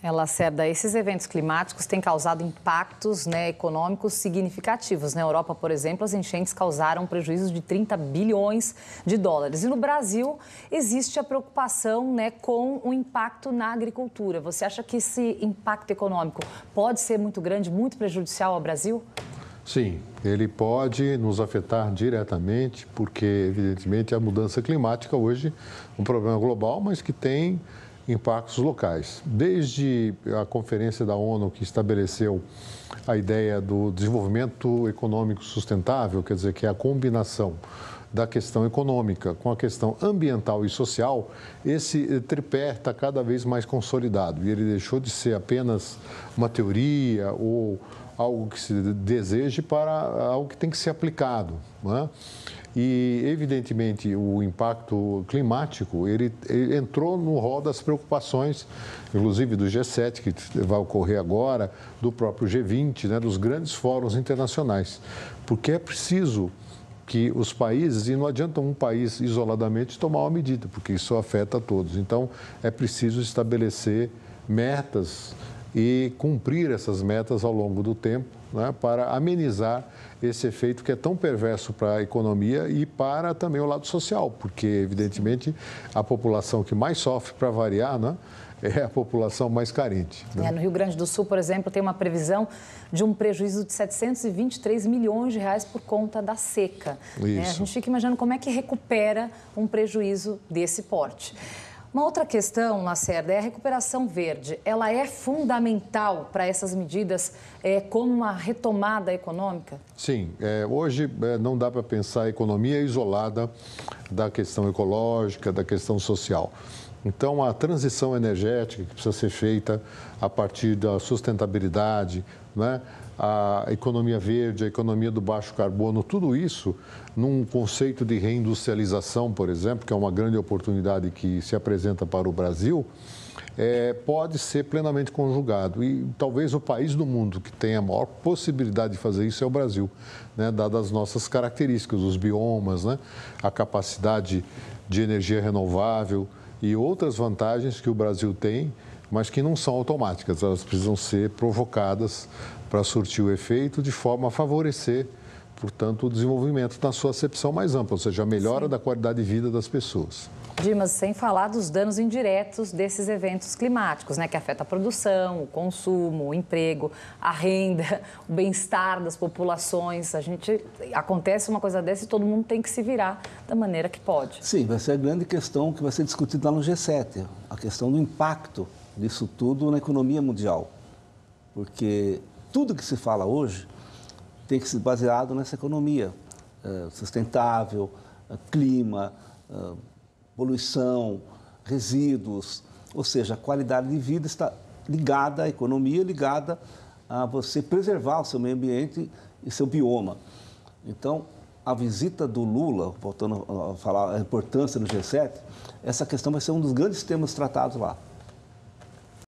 Ela, Cerda, esses eventos climáticos têm causado impactos né, econômicos significativos. Na né? Europa, por exemplo, as enchentes causaram prejuízos de 30 bilhões de dólares. E no Brasil, existe a preocupação né, com o impacto na agricultura. Você acha que esse impacto econômico pode ser muito grande, muito prejudicial ao Brasil? Sim, ele pode nos afetar diretamente, porque, evidentemente, a mudança climática hoje é um problema global, mas que tem impactos locais. Desde a conferência da ONU que estabeleceu a ideia do desenvolvimento econômico sustentável, quer dizer, que é a combinação da questão econômica com a questão ambiental e social, esse tripé está cada vez mais consolidado e ele deixou de ser apenas uma teoria ou algo que se deseje para algo que tem que ser aplicado. Não é? E, evidentemente, o impacto climático ele, ele entrou no rol das preocupações, inclusive do G7, que vai ocorrer agora, do próprio G20, né, dos grandes fóruns internacionais. Porque é preciso que os países, e não adianta um país isoladamente tomar uma medida, porque isso afeta a todos. Então, é preciso estabelecer metas e cumprir essas metas ao longo do tempo né, para amenizar esse efeito que é tão perverso para a economia e para também o lado social, porque, evidentemente, a população que mais sofre, para variar, né, é a população mais carente. Né? É, no Rio Grande do Sul, por exemplo, tem uma previsão de um prejuízo de 723 milhões de reais por conta da seca. Né? A gente fica imaginando como é que recupera um prejuízo desse porte. Uma outra questão, Lacerda, é a recuperação verde. Ela é fundamental para essas medidas é, como uma retomada econômica? Sim. É, hoje é, não dá para pensar a economia isolada da questão ecológica, da questão social. Então, a transição energética que precisa ser feita a partir da sustentabilidade, né? a economia verde, a economia do baixo carbono, tudo isso num conceito de reindustrialização, por exemplo, que é uma grande oportunidade que se apresenta para o Brasil, é, pode ser plenamente conjugado. E talvez o país do mundo que tem a maior possibilidade de fazer isso é o Brasil, né? dadas as nossas características, os biomas, né? a capacidade de energia renovável e outras vantagens que o Brasil tem mas que não são automáticas, elas precisam ser provocadas para surtir o efeito de forma a favorecer, portanto, o desenvolvimento na sua acepção mais ampla, ou seja, a melhora Sim. da qualidade de vida das pessoas. Dimas, sem falar dos danos indiretos desses eventos climáticos, né, que afeta a produção, o consumo, o emprego, a renda, o bem-estar das populações. A gente acontece uma coisa dessa e todo mundo tem que se virar da maneira que pode. Sim, vai ser a grande questão que vai ser discutida lá no G7, a questão do impacto disso tudo na economia mundial, porque tudo que se fala hoje tem que ser baseado nessa economia eh, sustentável, eh, clima, eh, poluição, resíduos, ou seja, a qualidade de vida está ligada à economia, ligada a você preservar o seu meio ambiente e seu bioma. Então, a visita do Lula, voltando a falar a importância do G7, essa questão vai ser um dos grandes temas tratados lá.